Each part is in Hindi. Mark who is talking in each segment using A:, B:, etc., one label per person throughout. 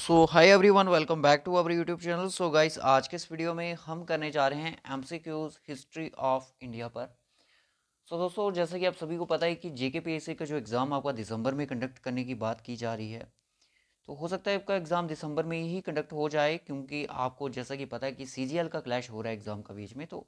A: So hi everyone welcome back to our YouTube channel so guys आज के इस वीडियो में हम करने जा रहे हैं क्यूज हिस्ट्री ऑफ इंडिया पर सो so, दोस्तों जैसे कि आप सभी को पता है कि जेके सी का जो एग्ज़ाम आपका दिसंबर में कंडक्ट करने की बात की जा रही है तो हो सकता है आपका एग्ज़ाम दिसंबर में ही कंडक्ट हो जाए क्योंकि आपको जैसा कि पता है कि सी का क्लैश हो रहा है एग्ज़ाम का बीच में तो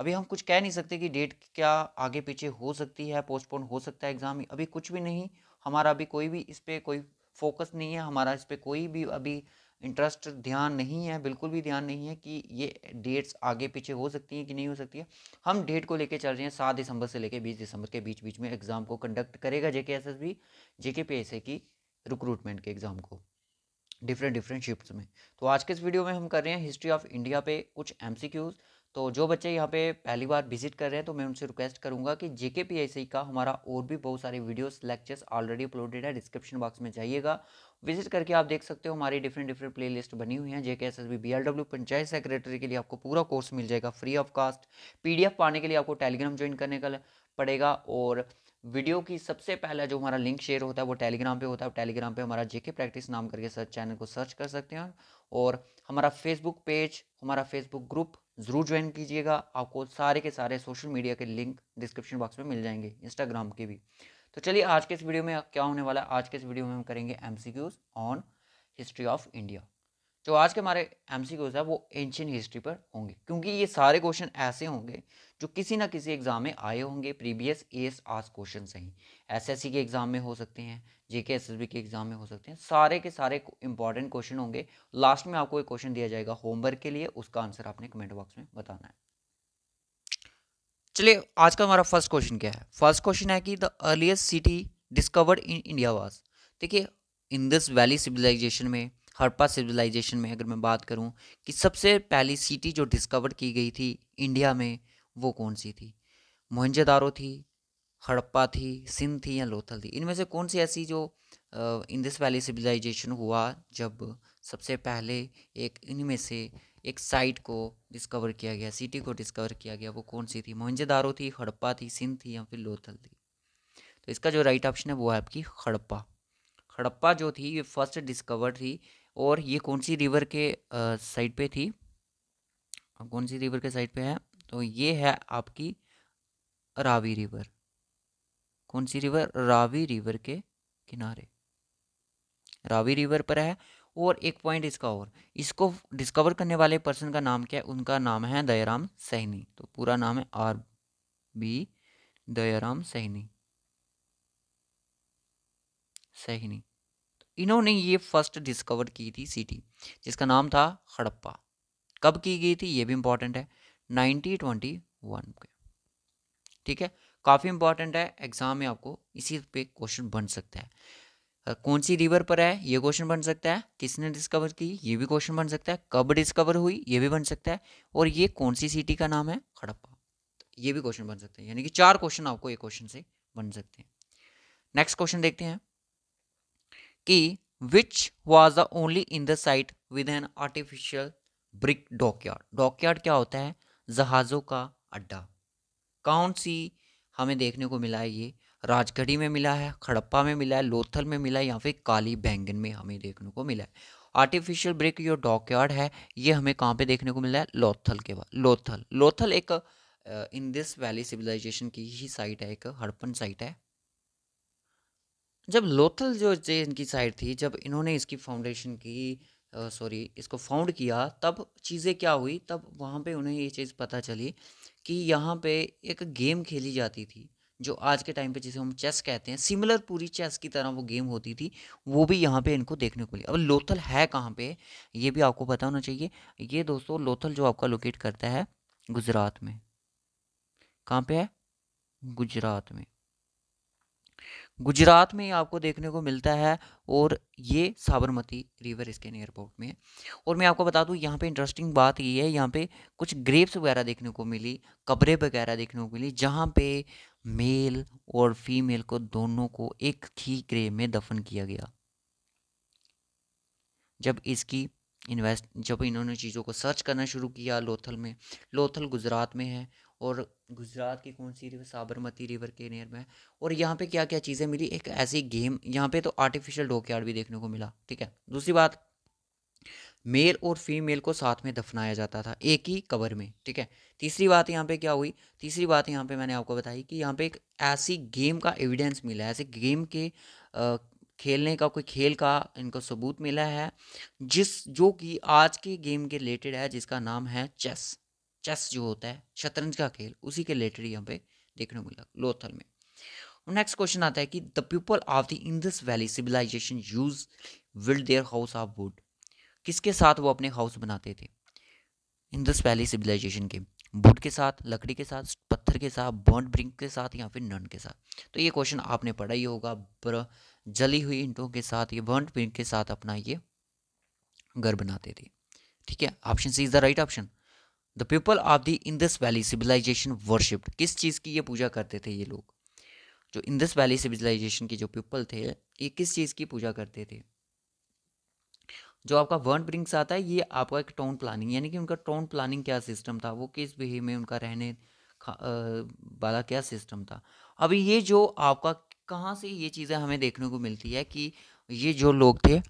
A: अभी हम कुछ कह नहीं सकते कि डेट क्या आगे पीछे हो सकती है पोस्टपोन हो सकता है एग्ज़ाम अभी कुछ भी नहीं हमारा अभी कोई भी इस पर कोई फोकस नहीं है हमारा इस पर कोई भी अभी इंटरेस्ट ध्यान नहीं है बिल्कुल भी ध्यान नहीं है कि ये डेट्स आगे पीछे हो सकती हैं कि नहीं हो सकती है हम डेट को लेके चल रहे हैं सात दिसंबर से लेके बीस दिसंबर के बीच बीच में एग्ज़ाम को कंडक्ट करेगा जे K S S B J के पी एस ए की रिक्रूटमेंट के एग्ज़ाम को डिफरेंट डिफरेंट शिफ्ट में तो आज के इस वीडियो में हम कर रहे हैं हिस्ट्री ऑफ इंडिया पे कुछ एम सी क्यूज़ तो जो बच्चे यहाँ पे पहली बार विजिट कर रहे हैं तो मैं उनसे रिक्वेस्ट करूँगा कि जे के का हमारा और भी बहुत सारे वीडियोस लेक्चर्स ऑलरेडी अपलोडेड है डिस्क्रिप्शन बॉक्स में जाइएगा विजिट करके आप देख सकते हो हमारी डिफरेंट डिफरेंट प्लेलिस्ट बनी हुई हैं J K S S B panchayat secretary के लिए आपको पूरा कोर्स मिल जाएगा फ्री ऑफ कास्ट पी पाने के लिए आपको टेलीग्राम ज्वाइन करने का पड़ेगा और वीडियो की सबसे पहला जो हमारा लिंक शेयर होता है वो टेलीग्राम पे होता है टेलीग्राम पे हमारा जेके प्रैक्टिस नाम करके सर्च चैनल को सर्च कर सकते हैं और हमारा फेसबुक पेज हमारा फेसबुक ग्रुप ज़रूर ज्वाइन कीजिएगा आपको सारे के सारे सोशल मीडिया के लिंक डिस्क्रिप्शन बॉक्स में मिल जाएंगे इंस्टाग्राम के भी तो चलिए आज के इस वीडियो में क्या होने वाला है आज के इस वीडियो में हम करेंगे M on history of India जो तो आज के हमारे एम सी है वो एंशियन हिस्ट्री पर होंगे क्योंकि ये सारे क्वेश्चन ऐसे होंगे जो किसी ना किसी एग्ज़ाम में आए होंगे प्रीवियस एस आज क्वेश्चन सही एस एस सी के एग्ज़ाम में हो सकते हैं J K S S B के एग्ज़ाम में हो सकते हैं सारे के सारे इंपॉर्टेंट क्वेश्चन होंगे लास्ट में आपको एक क्वेश्चन दिया जाएगा होमवर्क के लिए उसका आंसर आपने कमेंट बॉक्स में बताना है चलिए आज का हमारा फर्स्ट क्वेश्चन क्या है फर्स्ट क्वेश्चन है कि the earliest city discovered in India was देखिए इंदस वैली सिविलाइजेशन में हड़प्पा सिविलाइजेशन में अगर मैं बात करूँ कि सबसे पहली सिटी जो डिस्कवर की गई थी इंडिया में वो कौन सी थी मोहनजेदारो थी हड़प्पा थी सिंध थी या लोथल थी इनमें से कौन सी ऐसी जो इंदिस वैली सिविलाइजेशन हुआ जब सबसे पहले एक इनमें से एक साइट को डिस्कवर किया गया सिटी को डिस्कवर किया गया वो कौन सी थी मोहनजेदारो थी हड़प्पा थी सिंध थी या फिर लोथल थी तो इसका जो राइट ऑप्शन है वो है आपकी हड़प्पा हड़प्पा जो थी ये फर्स्ट डिस्कवर थी और ये कौन सी रिवर के साइड पे थी कौन सी रिवर के साइड पे है तो ये है आपकी रावी रिवर कौन सी रिवर रावी रिवर के किनारे रावी रिवर पर है और एक पॉइंट इसका और इसको डिस्कवर करने वाले पर्सन का नाम क्या है उनका नाम है दयाराम सहनी तो पूरा नाम है आर बी दयाराम सहनी सहनी इन्होंने ये फर्स्ट डिस्कवर की थी सिटी जिसका नाम था हड़प्पा कब की गई थी ये भी इम्पॉर्टेंट है नाइनटीन ट्वेंटी वन के ठीक है काफ़ी इंपॉर्टेंट है एग्जाम में आपको इसी पे क्वेश्चन बन सकता है कौन सी रिवर पर है ये क्वेश्चन बन सकता है किसने डिस्कवर की ये भी क्वेश्चन बन सकता है कब डिस्कवर हुई ये भी बन सकता है और ये कौन सी सिटी का नाम है हड़प्पा तो ये भी क्वेश्चन बन सकता है यानी कि चार क्वेश्चन आपको ये क्वेश्चन से बन सकते हैं नेक्स्ट क्वेश्चन देखते हैं कि which was the only in the site with an artificial brick dockyard dockyard क्या होता है जहाज़ों का अड्डा कौन सी हमें देखने को मिला है ये राजगढ़ी में मिला है खड़प्पा में मिला है लोथल में मिला है या फिर काली बैंगन में हमें देखने को मिला है आर्टिफिशियल ब्रिक जो डॉकयार्ड है ये हमें कहाँ पे देखने को मिला है लोथल के बाद लोथल लोथल एक इन दिस वैली सिविलाइजेशन की ही साइट है एक हड़पन साइट है जब लोथल जो इनकी साइड थी जब इन्होंने इसकी फाउंडेशन की सॉरी इसको फाउंड किया तब चीज़ें क्या हुई तब वहाँ पे उन्हें ये चीज़ पता चली कि यहाँ पे एक गेम खेली जाती थी जो आज के टाइम पे जिसे हम चेस कहते हैं सिमिलर पूरी चेस की तरह वो गेम होती थी वो भी यहाँ पे इनको देखने को मिली अब लोथल है कहाँ पे ये भी आपको पता होना चाहिए ये दोस्तों लोथल जो आपका लोकेट करता है गुजरात में कहाँ पे है गुजरात में गुजरात में आपको देखने को मिलता है और ये साबरमती रिवर इसके एयरपोर्ट में है और मैं आपको बता दूँ यहाँ पे इंटरेस्टिंग बात ये है यहाँ पे कुछ ग्रेप्स वगैरह देखने को मिली कब्रे वगैरह देखने को मिली जहाँ पे मेल और फीमेल को दोनों को एक ही ग्रेव में दफन किया गया जब इसकी इन्वेस्ट जब इन्होंने चीज़ों को सर्च करना शुरू किया लोथल में लोथल गुजरात में है और गुजरात की कौन सी रिवर साबरमती रिवर के नियर में और यहाँ पे क्या क्या चीज़ें मिली एक ऐसी गेम यहाँ पे तो आर्टिफिशियल डोकयार्ड भी देखने को मिला ठीक है दूसरी बात मेल और फीमेल को साथ में दफनाया जाता था एक ही कबर में ठीक है तीसरी बात यहाँ पे क्या हुई तीसरी बात यहाँ पे मैंने आपको बताई कि यहाँ पे एक ऐसी गेम का एविडेंस मिला ऐसे गेम के आ, खेलने का कोई खेल का इनको सबूत मिला है जिस जो कि आज के गेम के रिलेटेड है जिसका नाम है चेस चेस जो होता है शतरंज का खेल उसी के रिलेटेड यहाँ पे देखने को मिला लोथल में नेक्स्ट क्वेश्चन आता है कि the people of the Indus valley civilization use build their house of wood किसके साथ वो अपने हाउस बनाते थे इंदस वैली सिविलाइजेशन के वुड के साथ लकड़ी के साथ पत्थर के साथ बॉन्ड ब्रिंक के साथ या फिर नन के साथ तो ये क्वेश्चन आपने पढ़ा ही होगा पर जली हुई इंटों के साथ ये बॉन्ड ब्रिंक के साथ अपना ये घर बनाते थे ठीक है option C is the right option the people of the Indus valley civilization worshipped किस चीज़ की ये पूजा करते थे ये लोग जो इंदस वैली सिविलाइजेशन के जो पीपल थे ये किस चीज़ की पूजा करते थे जो आपका वर्न ब्रिंग्स आता है ये आपका एक टाउन प्लानिंग यानी कि उनका टाउन प्लानिंग क्या सिस्टम था वो किस बिहेव में उनका रहने वाला क्या सिस्टम था अब ये जो आपका कहाँ से ये चीज़ें हमें देखने को मिलती है कि ये जो लोग थे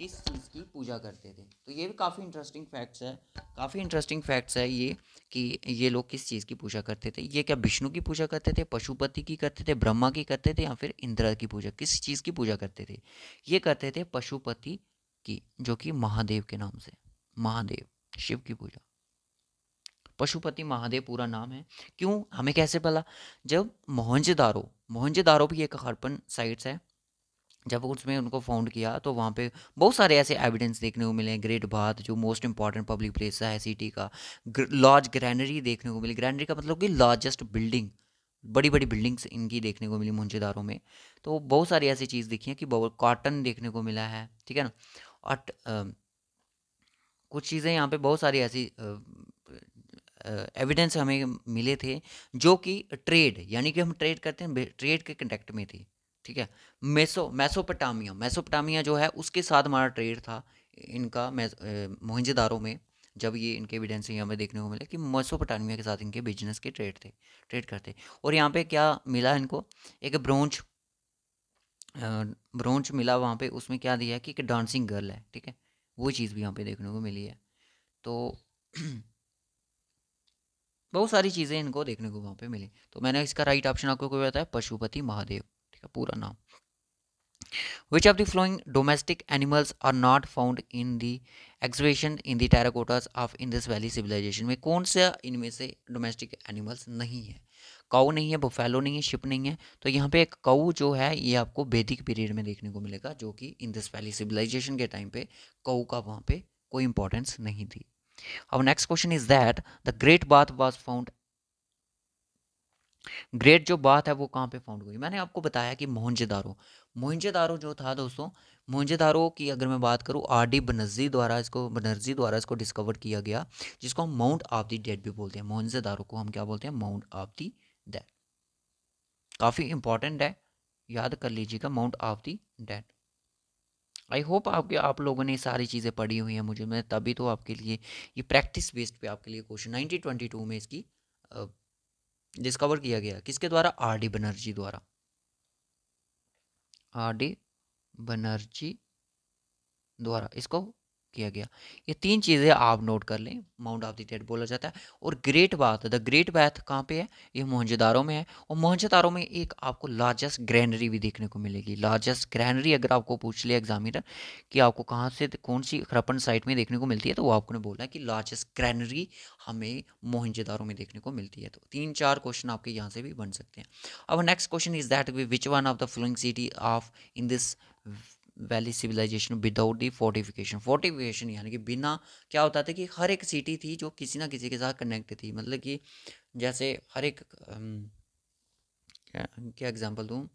A: किस चीज़ की पूजा करते थे तो ये भी काफ़ी इंटरेस्टिंग फैक्ट्स है काफ़ी इंटरेस्टिंग फैक्ट्स है ये कि ये लोग किस चीज़ की पूजा करते थे ये क्या विष्णु की पूजा करते थे पशुपति की करते थे ब्रह्मा की करते थे या फिर इंदिरा की पूजा किस चीज़ की पूजा करते थे ये करते थे पशुपति की जो कि महादेव के नाम से महादेव शिव की पूजा पशुपति महादेव पूरा नाम है क्यों हमें कैसे पता जब मोहनजेदारो मोहनजेदारो भी एक हड़पन साइट्स है जब उसमें उनको फाउंड किया तो वहाँ पे बहुत सारे ऐसे एविडेंस देखने को मिले ग्रेट बाथ जो मोस्ट इंपॉर्टेंट पब्लिक प्लेस है सिटी का लॉज ग्रैनरी देखने को मिली ग्रैनरी का मतलब कि लार्जेस्ट बिल्डिंग बड़ी बड़ी बिल्डिंग्स इनकी देखने को मिली मुंजेदारों में तो बहुत सारी ऐसी चीज़ देखी है कि कॉटन देखने को मिला है ठीक है ना और कुछ चीज़ें यहाँ पे बहुत सारी ऐसी एविडेंस हमें मिले थे जो कि ट्रेड यानी कि हम ट्रेड करते हैं ट्रेड के कंटेक्ट में थी ठीक है मेसो मेसोपटामिया मेसोपटामिया जो है उसके साथ हमारा ट्रेड था इनका मोहिंजेदारों में जब ये इनके एविडेंस यहाँ हमें देखने को मिले कि मैसोपटामिया के साथ इनके बिजनेस के ट्रेड थे ट्रेड करते और यहाँ पे क्या मिला इनको एक ब्रोंच ब्रोंच मिला वहाँ पे उसमें क्या दिया है कि एक डांसिंग गर्ल है ठीक है वो चीज़ भी यहाँ पे देखने को मिली है तो बहुत सारी चीज़ें इनको देखने को वहाँ पे मिली तो मैंने इसका राइट ऑप्शन आपको कोई बताया पशुपति महादेव का पूरा नाम which of the following domestic animals are not found in the exhibition in the terracottas of indus valley civilization में कौन से इनमें से डोमेस्टिक एनिमल्स नहीं है काउ नहीं है बुफेलो नहीं है शिप नहीं है तो यहाँ पे एक काउ जो है ये आपको वैदिक पीरियड में देखने को मिलेगा जो कि इंदस वैली सिविलाइजेशन के टाइम पे काउ का वहाँ पे कोई इंपॉर्टेंस नहीं थी अब next question is that the great bath was found great जो बात है वो कहाँ पे फाउंड हुई मैंने आपको बताया कि मोहनजेदारो मोहनजेदारो जो था दोस्तों मोहनजेदारो की अगर मैं बात करूँ आर डी बनर्जी द्वारा इसको बनर्जी द्वारा इसको डिस्कवर किया गया जिसको हम माउंट ऑफ दी डेड भी बोलते हैं मोहनजेदारो को हम क्या बोलते हैं माउंट ऑफ दी डेड काफ़ी इंपॉर्टेंट है याद कर लीजिएगा mound of the dead I hope आपके आप लोगों ने सारी चीज़ें पढ़ी हुई हैं मुझे मैं तभी तो आपके लिए ये प्रैक्टिस बेस्ड पे आपके लिए क्वेश्चन नाइनटीन ट्वेंटी टू में इसकी डिस्कवर किया गया किसके द्वारा आर डी बनर्जी द्वारा आर डी बनर्जी द्वारा इसको किया गया ये तीन चीज़ें आप नोट कर लें माउंट ऑफ द डेड बोला जाता है और great bath the great bath कहाँ पे है ये मोहनजदारों में है और मोहनजदारों में एक आपको लार्जेस्ट ग्रैनरी भी देखने को मिलेगी लार्जेस्ट ग्रैनरी अगर आपको पूछ लिया एग्जामिनर कि आपको कहाँ से कौन सी खरपन साइट में देखने को मिलती है तो वो आपको ने बोला कि लार्जेस्ट ग्रैनरी हमें मोहनजदारों में देखने को मिलती है तो तीन चार क्वेश्चन आपके यहाँ से भी बन सकते हैं अब next question is that which one of the following city of in this valley civilization without the fortification fortification यानी कि बिना क्या होता था कि हर एक सिटी थी जो किसी ना किसी के साथ कनेक्ट थी मतलब कि जैसे हर एक क्या एग्जांपल दूँ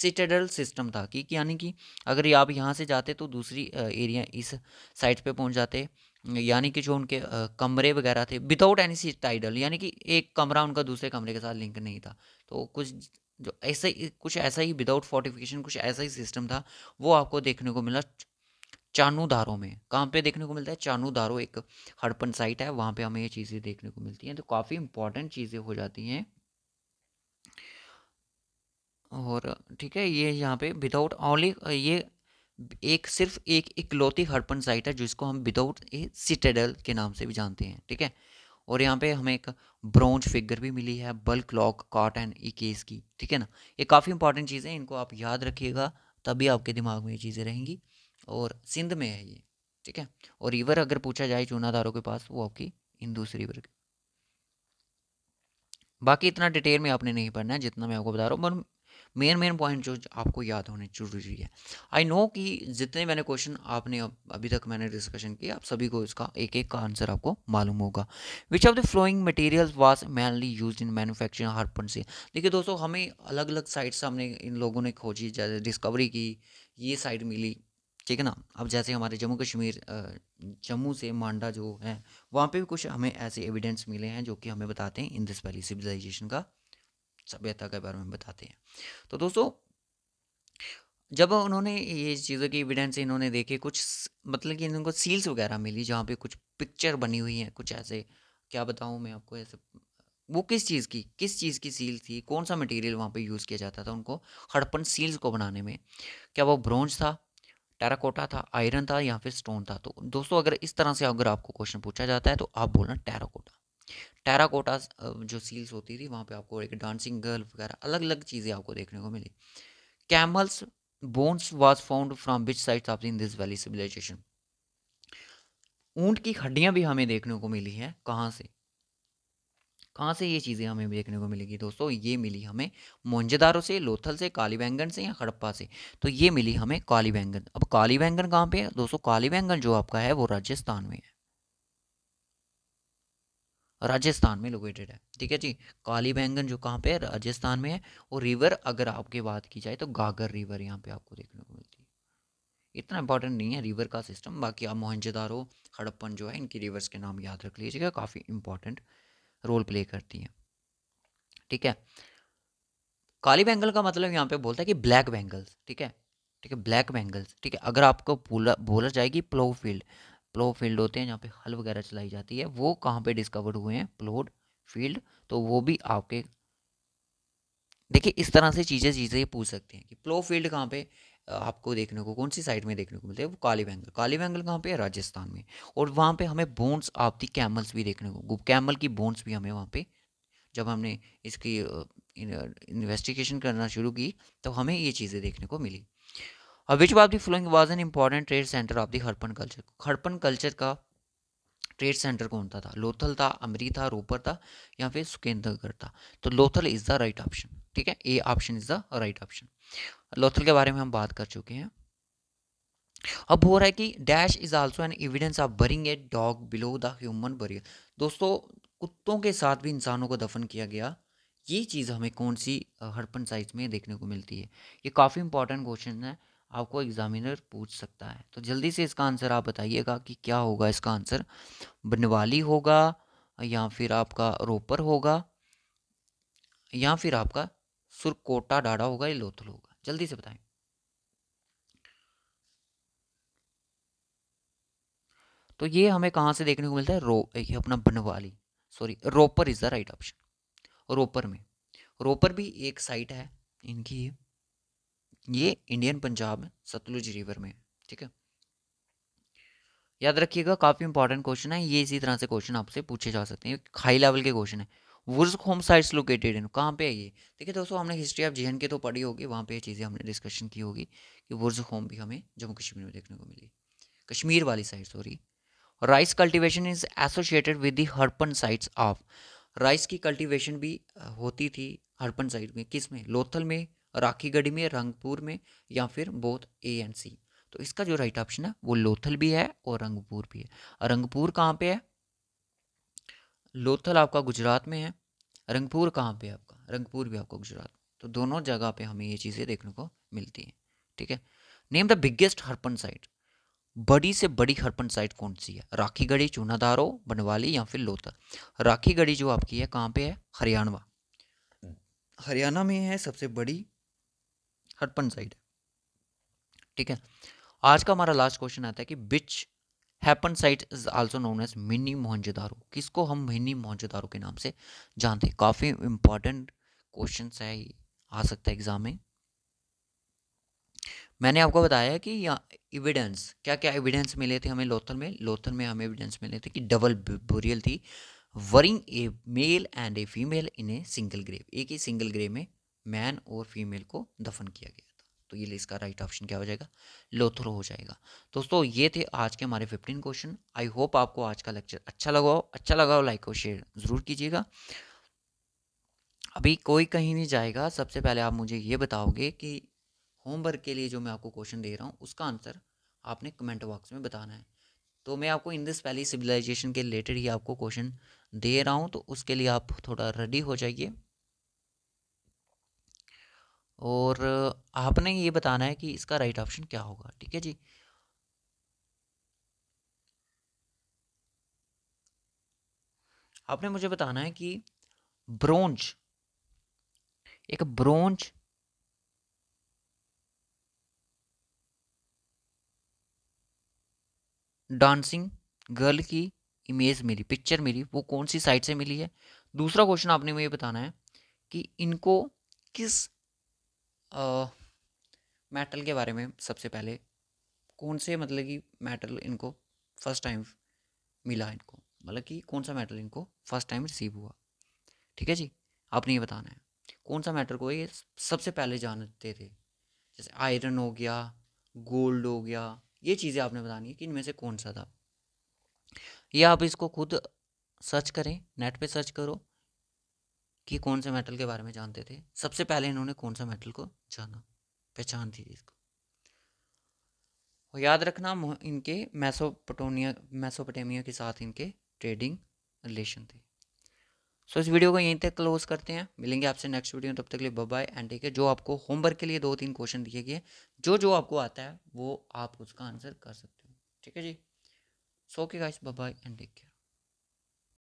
A: सिटेडल सिस्टम था कि यानी कि अगर आप यहाँ से जाते तो दूसरी एरिया इस साइड पे पहुँच जाते यानी कि जो उनके कमरे वगैरह थे विदाउट एनी टाइडल यानी कि एक कमरा उनका दूसरे कमरे के साथ लिंक नहीं था तो कुछ जो ऐसा ही कुछ ऐसा ही विदाउट फोर्टिफिकेशन कुछ ऐसा ही सिस्टम था वो आपको देखने को मिला चानूदारों में कहाँ पे देखने को मिलता है चानूदारों एक हड़पन साइट है वहाँ पे हमें ये चीज़ें देखने को मिलती हैं तो काफ़ी इंपॉर्टेंट चीज़ें हो जाती हैं और ठीक है ये यहाँ पे विदाउट ओनली ये एक सिर्फ एक इकलौती हड़पन साइट है जिसको हम विदाउट ए सिटेडल के नाम से भी जानते हैं ठीक है और यहाँ पे हमें एक ब्रॉन्ज फिगर भी मिली है बल्क लॉक कॉटन केस की ठीक है ना ये काफ़ी इंपॉर्टेंट चीज़ें इनको आप याद रखिएगा तभी आपके दिमाग में ये चीज़ें रहेंगी और सिंध में है ये ठीक है और रिवर अगर पूछा जाए चूनादारों के पास वो आपकी हिंदूसरी रिवर की बाकी इतना डिटेल में आपने नहीं पढ़ना है जितना मैं आपको बता रहा हूँ मेन मेन पॉइंट जो आपको याद होने जरूरी है आई नो कि जितने मैंने क्वेश्चन आपने अभी तक मैंने डिस्कशन किया आप सभी को इसका एक एक का आंसर आपको मालूम होगा which of the following material was mainly use in manufacturing हार्पन से देखिए दोस्तों हमें अलग अलग साइड से हमने इन लोगों ने खोजी जैसे डिस्कवरी की ये साइड मिली ठीक है ना अब जैसे हमारे जम्मू कश्मीर जम्मू से मांडा जो है वहाँ पे भी कुछ हमें ऐसे एविडेंस मिले हैं जो कि हमें बताते हैं इंदस वैली सिविलाइजेशन का सभ्यता के बारे में बताते हैं तो दोस्तों जब उन्होंने ये चीज़ों की एविडेंस इन्होंने देखे कुछ मतलब कि इनको सील्स वगैरह मिली जहाँ पे कुछ पिक्चर बनी हुई है कुछ ऐसे क्या बताऊँ मैं आपको ऐसे वो किस चीज़ की किस चीज़ की सील थी कौन सा मटेरियल वहाँ पे यूज़ किया जाता था उनको हड़पन सील्स को बनाने में क्या वो ब्रॉन्ज था टेराकोटा था आयरन था या फिर स्टोन था तो दोस्तों अगर इस तरह से अगर आपको क्वेश्चन पूछा जाता है तो आप बोलना टेराकोटा टेराकोटा जो सील्स होती थी वहाँ पे आपको एक डांसिंग गर्ल वगैरह अलग अलग चीज़ें आपको देखने को मिली camels bones was found from which sides of in this valley civilization ऊंट की हड्डियाँ भी हमें देखने को मिली है कहाँ से कहाँ से ये चीज़ें हमें देखने को मिलेगी दोस्तों ये मिली हमें मोहनजदारों से लोथल से काली बैंगन से या हड़प्पा से तो ये मिली हमें काली बैंगन अब काली बैंगन कहाँ पे है दोस्तों काली बैंगन जो आपका है वो राजस्थान में है राजस्थान में लोकेटेड है ठीक है जी काली बैंगन जो कहाँ पे है राजस्थान में है और रिवर अगर आपकी बात की जाए तो गागर रिवर यहाँ पे आपको देखने को मिलती है इतना इंपॉर्टेंट नहीं है रिवर का सिस्टम बाकी आप हो हड़प्पन जो है इनकी रिवर्स के नाम याद रख लीजिएगा काफ़ी इंपॉर्टेंट रोल प्ले करती हैं ठीक है काली बैंगल का मतलब यहाँ पे बोलता है कि ब्लैक बैंगल्स ठीक है ठीक है ब्लैक बैंगल्स ठीक है अगर आपको बोला बोला जाएगी प्लो फील्ड प्लो फील्ड होते हैं जहाँ पे हल वगैरह चलाई जाती है वो कहाँ पे डिस्कवर हुए हैं प्लोड फील्ड तो वो भी आपके देखिए इस तरह से चीज़ें चीज़ें पूछ सकते हैं कि प्लो फील्ड कहाँ पे आपको देखने को कौन सी साइड में देखने को मिलते हैं वो काली बैंगल काली बैंगल कहाँ पे है राजस्थान में और वहाँ पे हमें बोन्स दी कैमल्स भी देखने को कैमल की बोन्स भी हमें वहाँ पे जब हमने इसकी इन्वेस्टिगेशन करना शुरू की तो हमें ये चीज़ें देखने को मिली और which of the following was an important trade centre of the Harappan culture Harappan culture का ट्रेड सेंटर कौन सा था लोथल था अमरी था रोपर था या फिर सुकेंद्रगढ़ था तो Lothal is the right option ठीक है A option is the right option Lothal के बारे में हम बात कर चुके हैं अब हो रहा है कि dash is also an evidence of burying a dog below the human burial दोस्तों कुत्तों के साथ भी इंसानों को दफन किया गया ये चीज़ हमें कौन सी हड़पन साइज में देखने को मिलती है ये काफ़ी इंपॉर्टेंट क्वेश्चन है आपको एग्ज़ामिनर पूछ सकता है तो जल्दी से इसका आंसर आप बताइएगा कि क्या होगा इसका आंसर बनवाली होगा या फिर आपका रोपर होगा या फिर आपका सुरकोटा डाड़ा होगा या लोथल होगा जल्दी से बताएं तो ये हमें कहाँ से देखने को मिलता है रो ये अपना Banawali sorry Ropar is the right option Ropar में रोपर भी एक साइट है इनकी ये ये इंडियन पंजाब में सतलुज रिवर में ठीक है याद रखिएगा काफ़ी इंपॉर्टेंट क्वेश्चन है ये इसी तरह से क्वेश्चन आपसे पूछे जा सकते हैं हाई लेवल के क्वेश्चन है Burzahom sites located in कहाँ पे है ये देखिए दोस्तों हमने हिस्ट्री ऑफ जे के तो पढ़ी होगी वहाँ पे ये चीज़ें हमने डिस्कशन की होगी कि वुर्स होम भी हमें जम्मू कश्मीर में देखने को मिली कश्मीर वाली side sorry rice cultivation is associated with the Harappan sites of rice की कल्टिवेशन भी होती थी हरपन साइट में किस में लोथल में राखीगढ़ी में रंगपुर में या फिर बोथ ए एंड सी तो इसका जो राइट ऑप्शन है वो लोथल भी है और रंगपुर भी है रंगपुर कहाँ पे है लोथल आपका गुजरात में है रंगपुर कहाँ पे है आपका रंगपुर भी आपका गुजरात तो दोनों जगह पे हमें ये चीज़ें देखने को मिलती हैं ठीक है name the biggest Harappan site बड़ी से बड़ी हरपन साइट कौन सी है राखीगढ़ी चूनादारो बनवाली या फिर लोथल राखीगढ़ी जो आपकी है कहाँ पे है हरियाणा हम्म। हरियाणा में है सबसे बड़ी हरपन साइड है ठीक है आज का हमारा लास्ट क्वेश्चन आता है कि which Harappan site is also known as mini Mohenjodaro किसको हम मिनी मोहनजेदारो के नाम से जानते हैं काफ़ी इंपॉर्टेंट क्वेश्चन है आ सकता है एग्जाम में मैंने आपको बताया कि यहाँ एविडेंस क्या क्या एविडेंस मिले थे हमें लोथल में लोथल में हमें एविडेंस मिले थे कि डबल बोरियल थी burying a male and a female in a single grave एक ही सिंगल ग्रेव में मैन और फीमेल को दफन किया गया था तो ये इसका राइट ऑप्शन क्या हो जाएगा लोथरो हो जाएगा दोस्तों ये थे आज के हमारे फिफ्टीन क्वेश्चन आई होप आपको आज का लेक्चर अच्छा लगा हो अच्छा लगा हो लाइक और शेयर ज़रूर कीजिएगा अभी कोई कहीं नहीं जाएगा सबसे पहले आप मुझे ये बताओगे कि होमवर्क के लिए जो मैं आपको क्वेश्चन दे रहा हूँ उसका आंसर आपने कमेंट बॉक्स में बताना है तो मैं आपको इंडस वैली सिविलाइजेशन के रिलेटेड ही आपको क्वेश्चन दे रहा हूँ तो उसके लिए आप थोड़ा रेडी हो जाइए और आपने ये बताना है कि इसका राइट ऑप्शन क्या होगा ठीक है जी आपने मुझे बताना है कि ब्रोंज एक ब्रोंज डांसिंग गर्ल की इमेज मिली पिक्चर मिली वो कौन सी साइट से मिली है दूसरा क्वेश्चन आपने मुझे बताना है कि इनको किस मेटल के बारे में सबसे पहले कौन से मतलब कि मेटल इनको फर्स्ट टाइम मिला इनको मतलब कि कौन सा मेटल इनको फर्स्ट टाइम रिसीव हुआ ठीक है जी आपने ये बताना है कौन सा मेटल को ये सबसे पहले जानते थे जैसे आयरन हो गया गोल्ड हो गया ये चीज़ें आपने बतानी है कि इनमें से कौन सा था या आप इसको खुद सर्च करें नेट पे सर्च करो कि कौन से मेटल के बारे में जानते थे सबसे पहले इन्होंने कौन सा मेटल को जाना पहचान थी इसको और याद रखना इनके मैसोपोटोनिया मैसोपोटेमिया के साथ इनके ट्रेडिंग रिलेशन थे सो इस वीडियो को यहीं तक क्लोज करते हैं मिलेंगे आपसे नेक्स्ट वीडियो तब तक के लिए बाय एंड टेक जो आपको होमवर्क के लिए दो तीन क्वेश्चन दिए गए जो जो आपको आता है वो आप उसका आंसर कर सकते हो ठीक है जी सो के guys bye and take care